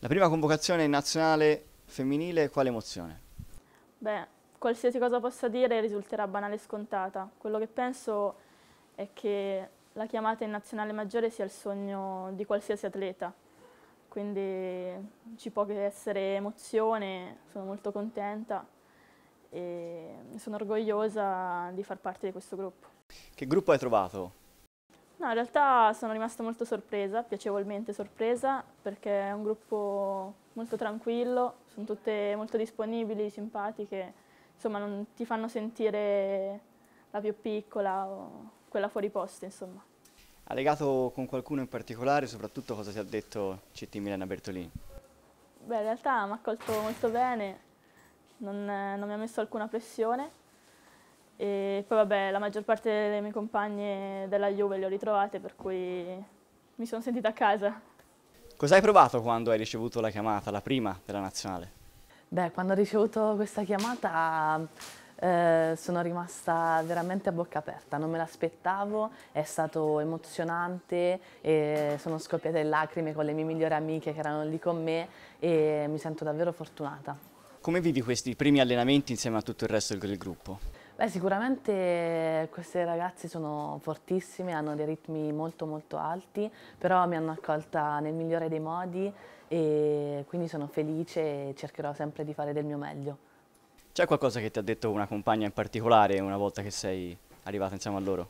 La prima convocazione nazionale femminile, quale emozione? Beh, qualsiasi cosa possa dire risulterà banale e scontata. Quello che penso è che la chiamata in nazionale maggiore sia il sogno di qualsiasi atleta, quindi ci può che essere emozione, sono molto contenta e sono orgogliosa di far parte di questo gruppo. Che gruppo hai trovato? No, in realtà sono rimasta molto sorpresa, piacevolmente sorpresa, perché è un gruppo molto tranquillo, sono tutte molto disponibili, simpatiche, insomma non ti fanno sentire la più piccola o quella fuori posto, insomma. Ha legato con qualcuno in particolare, soprattutto cosa ti ha detto CT Milena Bertolini? Beh, in realtà mi ha accolto molto bene, non, non mi ha messo alcuna pressione, e poi vabbè, la maggior parte delle mie compagne della Juve le ho ritrovate, per cui mi sono sentita a casa. Cosa hai provato quando hai ricevuto la chiamata, la prima della nazionale? Beh, quando ho ricevuto questa chiamata eh, sono rimasta veramente a bocca aperta, non me l'aspettavo, è stato emozionante, sono scoppiate lacrime con le mie migliori amiche che erano lì con me e mi sento davvero fortunata. Come vivi questi primi allenamenti insieme a tutto il resto del gruppo? Beh, sicuramente queste ragazze sono fortissime, hanno dei ritmi molto molto alti, però mi hanno accolta nel migliore dei modi e quindi sono felice e cercherò sempre di fare del mio meglio. C'è qualcosa che ti ha detto una compagna in particolare una volta che sei arrivata insieme a loro?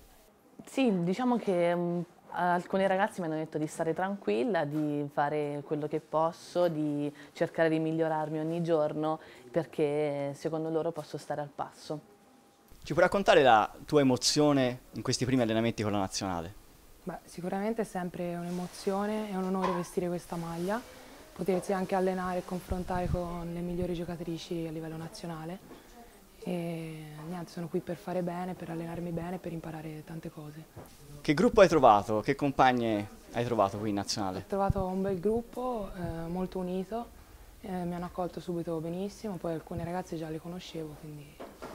Sì, diciamo che mm, alcuni ragazzi mi hanno detto di stare tranquilla, di fare quello che posso, di cercare di migliorarmi ogni giorno perché secondo loro posso stare al passo. Ci puoi raccontare la tua emozione in questi primi allenamenti con la nazionale? Beh, sicuramente è sempre un'emozione, e un onore vestire questa maglia, potersi anche allenare e confrontare con le migliori giocatrici a livello nazionale. E niente, sono qui per fare bene, per allenarmi bene, per imparare tante cose. Che gruppo hai trovato? Che compagne hai trovato qui in nazionale? Ho trovato un bel gruppo, eh, molto unito, eh, mi hanno accolto subito benissimo, poi alcune ragazze già le conoscevo, quindi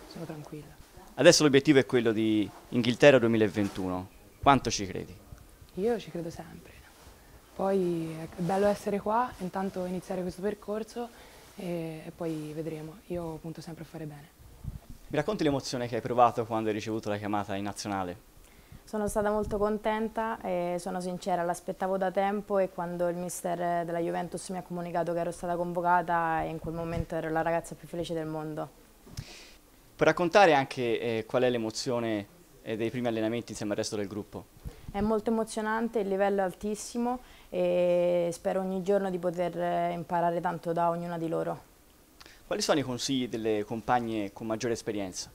sono tranquilla. Adesso l'obiettivo è quello di Inghilterra 2021. Quanto ci credi? Io ci credo sempre. Poi è bello essere qua, intanto iniziare questo percorso e, e poi vedremo. Io punto sempre a fare bene. Mi racconti l'emozione che hai provato quando hai ricevuto la chiamata in nazionale? Sono stata molto contenta e sono sincera, l'aspettavo da tempo e quando il mister della Juventus mi ha comunicato che ero stata convocata in quel momento ero la ragazza più felice del mondo. Puoi raccontare anche eh, qual è l'emozione eh, dei primi allenamenti insieme al resto del gruppo? È molto emozionante, il livello è altissimo e spero ogni giorno di poter eh, imparare tanto da ognuna di loro. Quali sono i consigli delle compagne con maggiore esperienza?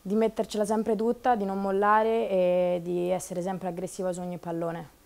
Di mettercela sempre tutta, di non mollare e di essere sempre aggressiva su ogni pallone.